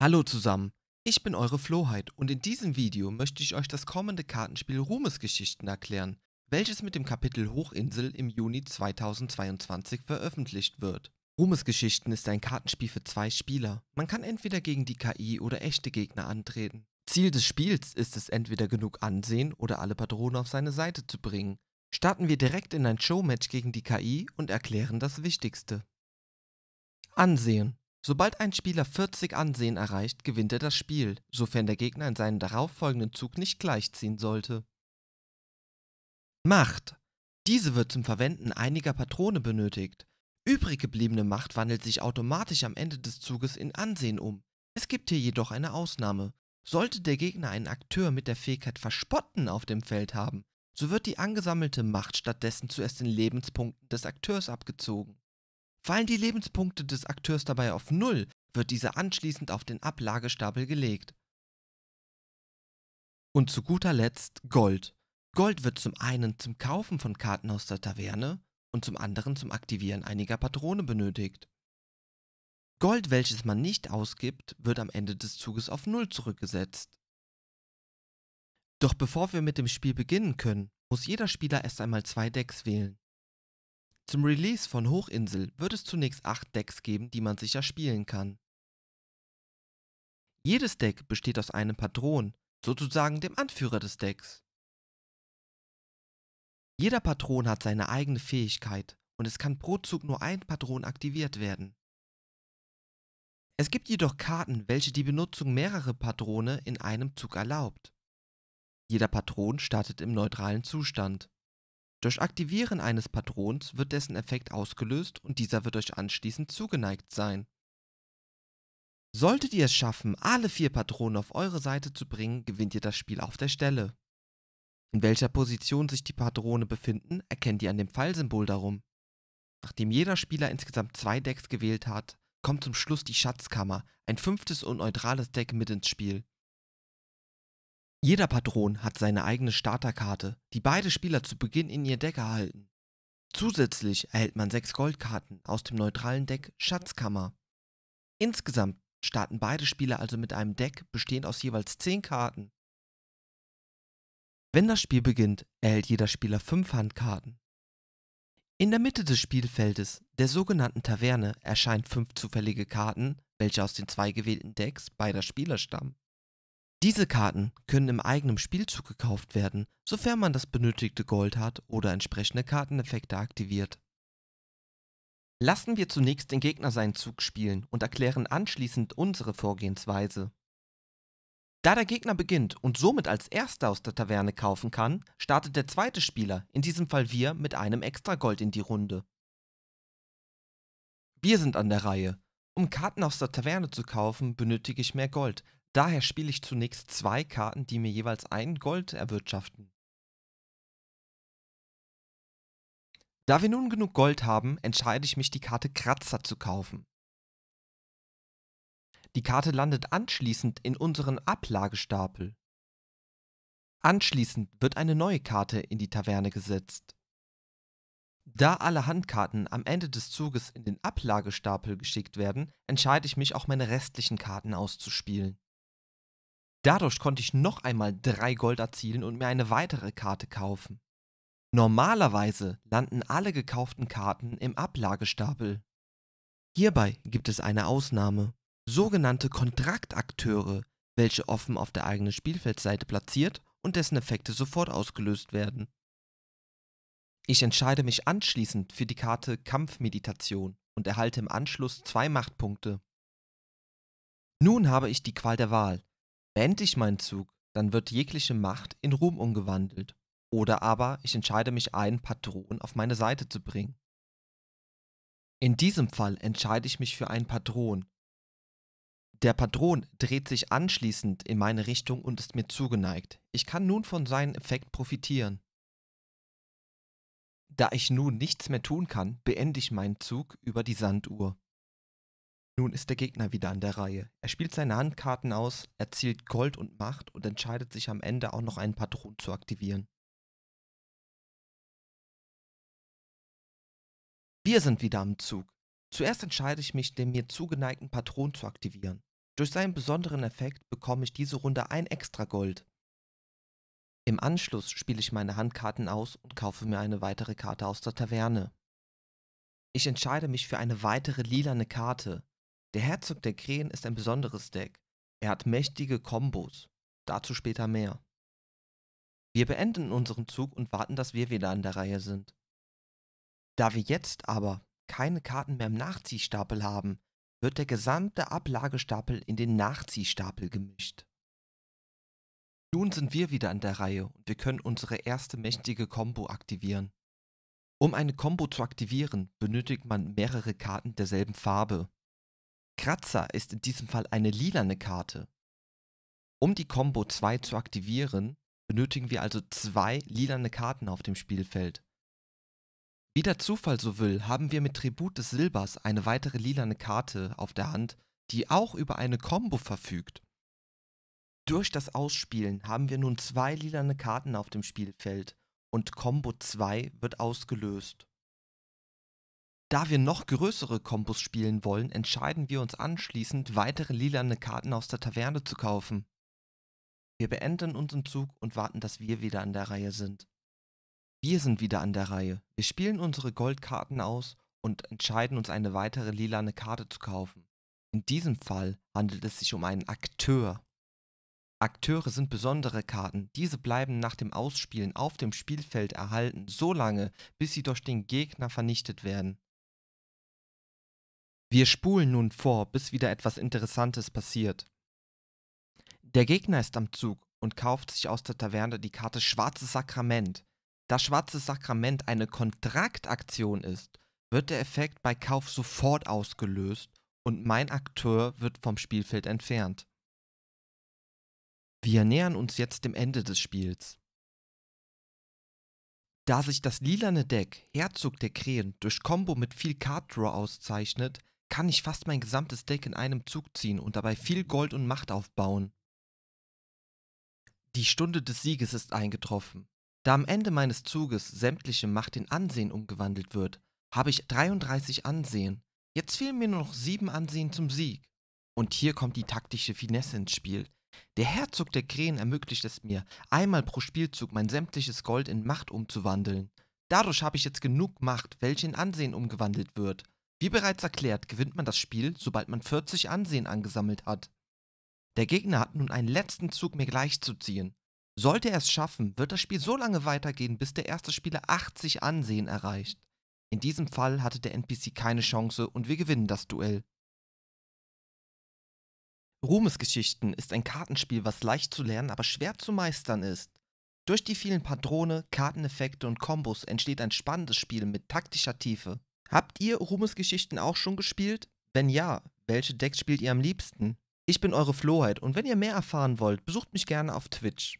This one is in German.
Hallo zusammen, ich bin eure Flohheit und in diesem Video möchte ich euch das kommende Kartenspiel Ruhmesgeschichten erklären, welches mit dem Kapitel Hochinsel im Juni 2022 veröffentlicht wird. Ruhmesgeschichten ist ein Kartenspiel für zwei Spieler. Man kann entweder gegen die KI oder echte Gegner antreten. Ziel des Spiels ist es entweder genug Ansehen oder alle Patronen auf seine Seite zu bringen. Starten wir direkt in ein Showmatch gegen die KI und erklären das Wichtigste. Ansehen Sobald ein Spieler 40 Ansehen erreicht, gewinnt er das Spiel, sofern der Gegner in seinen darauffolgenden Zug nicht gleichziehen sollte. Macht. Diese wird zum Verwenden einiger Patrone benötigt. Übrig gebliebene Macht wandelt sich automatisch am Ende des Zuges in Ansehen um. Es gibt hier jedoch eine Ausnahme. Sollte der Gegner einen Akteur mit der Fähigkeit Verspotten auf dem Feld haben, so wird die angesammelte Macht stattdessen zuerst den Lebenspunkten des Akteurs abgezogen. Fallen die Lebenspunkte des Akteurs dabei auf Null, wird dieser anschließend auf den Ablagestapel gelegt. Und zu guter Letzt Gold. Gold wird zum einen zum Kaufen von Karten aus der Taverne und zum anderen zum Aktivieren einiger Patrone benötigt. Gold, welches man nicht ausgibt, wird am Ende des Zuges auf Null zurückgesetzt. Doch bevor wir mit dem Spiel beginnen können, muss jeder Spieler erst einmal zwei Decks wählen. Zum Release von Hochinsel wird es zunächst 8 Decks geben, die man sicher spielen kann. Jedes Deck besteht aus einem Patron, sozusagen dem Anführer des Decks. Jeder Patron hat seine eigene Fähigkeit und es kann pro Zug nur ein Patron aktiviert werden. Es gibt jedoch Karten, welche die Benutzung mehrerer Patrone in einem Zug erlaubt. Jeder Patron startet im neutralen Zustand. Durch Aktivieren eines Patrons wird dessen Effekt ausgelöst und dieser wird euch anschließend zugeneigt sein. Solltet ihr es schaffen, alle vier Patronen auf eure Seite zu bringen, gewinnt ihr das Spiel auf der Stelle. In welcher Position sich die Patrone befinden, erkennt ihr an dem Pfeilsymbol darum. Nachdem jeder Spieler insgesamt zwei Decks gewählt hat, kommt zum Schluss die Schatzkammer, ein fünftes und neutrales Deck mit ins Spiel jeder Patron hat seine eigene Starterkarte, die beide Spieler zu Beginn in ihr Deck erhalten. Zusätzlich erhält man sechs Goldkarten aus dem neutralen Deck Schatzkammer. Insgesamt starten beide Spieler also mit einem Deck bestehend aus jeweils zehn Karten. Wenn das Spiel beginnt, erhält jeder Spieler fünf Handkarten. In der Mitte des Spielfeldes, der sogenannten Taverne, erscheinen fünf zufällige Karten, welche aus den zwei gewählten Decks beider Spieler stammen. Diese Karten können im eigenen Spielzug gekauft werden, sofern man das benötigte Gold hat oder entsprechende Karteneffekte aktiviert. Lassen wir zunächst den Gegner seinen Zug spielen und erklären anschließend unsere Vorgehensweise. Da der Gegner beginnt und somit als erster aus der Taverne kaufen kann, startet der zweite Spieler, in diesem Fall wir, mit einem extra Gold in die Runde. Wir sind an der Reihe. Um Karten aus der Taverne zu kaufen, benötige ich mehr Gold, Daher spiele ich zunächst zwei Karten, die mir jeweils ein Gold erwirtschaften. Da wir nun genug Gold haben, entscheide ich mich, die Karte Kratzer zu kaufen. Die Karte landet anschließend in unseren Ablagestapel. Anschließend wird eine neue Karte in die Taverne gesetzt. Da alle Handkarten am Ende des Zuges in den Ablagestapel geschickt werden, entscheide ich mich auch meine restlichen Karten auszuspielen. Dadurch konnte ich noch einmal drei Gold erzielen und mir eine weitere Karte kaufen. Normalerweise landen alle gekauften Karten im Ablagestapel. Hierbei gibt es eine Ausnahme. Sogenannte Kontraktakteure, welche offen auf der eigenen Spielfeldseite platziert und dessen Effekte sofort ausgelöst werden. Ich entscheide mich anschließend für die Karte Kampfmeditation und erhalte im Anschluss zwei Machtpunkte. Nun habe ich die Qual der Wahl, Beende ich meinen Zug, dann wird jegliche Macht in Ruhm umgewandelt. Oder aber ich entscheide mich, einen Patron auf meine Seite zu bringen. In diesem Fall entscheide ich mich für einen Patron. Der Patron dreht sich anschließend in meine Richtung und ist mir zugeneigt. Ich kann nun von seinem Effekt profitieren. Da ich nun nichts mehr tun kann, beende ich meinen Zug über die Sanduhr. Nun ist der Gegner wieder an der Reihe. Er spielt seine Handkarten aus, erzielt Gold und Macht und entscheidet sich am Ende auch noch einen Patron zu aktivieren. Wir sind wieder am Zug. Zuerst entscheide ich mich, den mir zugeneigten Patron zu aktivieren. Durch seinen besonderen Effekt bekomme ich diese Runde ein extra Gold. Im Anschluss spiele ich meine Handkarten aus und kaufe mir eine weitere Karte aus der Taverne. Ich entscheide mich für eine weitere lilane Karte, der Herzog der Krähen ist ein besonderes Deck. Er hat mächtige Kombos. Dazu später mehr. Wir beenden unseren Zug und warten, dass wir wieder an der Reihe sind. Da wir jetzt aber keine Karten mehr im Nachziehstapel haben, wird der gesamte Ablagestapel in den Nachziehstapel gemischt. Nun sind wir wieder an der Reihe und wir können unsere erste mächtige Combo aktivieren. Um eine Combo zu aktivieren, benötigt man mehrere Karten derselben Farbe. Kratzer ist in diesem Fall eine lilane Karte. Um die Combo 2 zu aktivieren, benötigen wir also zwei lilane Karten auf dem Spielfeld. Wie der Zufall so will, haben wir mit Tribut des Silbers eine weitere lilane Karte auf der Hand, die auch über eine Combo verfügt. Durch das Ausspielen haben wir nun zwei lilane Karten auf dem Spielfeld und Combo 2 wird ausgelöst. Da wir noch größere Kombos spielen wollen, entscheiden wir uns anschließend, weitere lilane Karten aus der Taverne zu kaufen. Wir beenden unseren Zug und warten, dass wir wieder an der Reihe sind. Wir sind wieder an der Reihe. Wir spielen unsere Goldkarten aus und entscheiden uns, eine weitere lilane Karte zu kaufen. In diesem Fall handelt es sich um einen Akteur. Akteure sind besondere Karten. Diese bleiben nach dem Ausspielen auf dem Spielfeld erhalten, solange bis sie durch den Gegner vernichtet werden. Wir spulen nun vor, bis wieder etwas Interessantes passiert. Der Gegner ist am Zug und kauft sich aus der Taverne die Karte Schwarzes Sakrament. Da Schwarzes Sakrament eine Kontraktaktion ist, wird der Effekt bei Kauf sofort ausgelöst und mein Akteur wird vom Spielfeld entfernt. Wir nähern uns jetzt dem Ende des Spiels. Da sich das lilane Deck Herzog der Krähen durch Combo mit viel Card Draw auszeichnet, kann ich fast mein gesamtes Deck in einem Zug ziehen und dabei viel Gold und Macht aufbauen. Die Stunde des Sieges ist eingetroffen. Da am Ende meines Zuges sämtliche Macht in Ansehen umgewandelt wird, habe ich 33 Ansehen. Jetzt fehlen mir nur noch 7 Ansehen zum Sieg. Und hier kommt die taktische Finesse ins Spiel. Der Herzog der Krähen ermöglicht es mir, einmal pro Spielzug mein sämtliches Gold in Macht umzuwandeln. Dadurch habe ich jetzt genug Macht, welche in Ansehen umgewandelt wird. Wie bereits erklärt, gewinnt man das Spiel, sobald man 40 Ansehen angesammelt hat. Der Gegner hat nun einen letzten Zug mir gleichzuziehen. Sollte er es schaffen, wird das Spiel so lange weitergehen, bis der erste Spieler 80 Ansehen erreicht. In diesem Fall hatte der NPC keine Chance und wir gewinnen das Duell. Ruhmesgeschichten ist ein Kartenspiel, was leicht zu lernen, aber schwer zu meistern ist. Durch die vielen Patrone, Karteneffekte und Kombos entsteht ein spannendes Spiel mit taktischer Tiefe. Habt ihr Ruhmesgeschichten auch schon gespielt? Wenn ja, welche Decks spielt ihr am liebsten? Ich bin eure Floheit und wenn ihr mehr erfahren wollt, besucht mich gerne auf Twitch.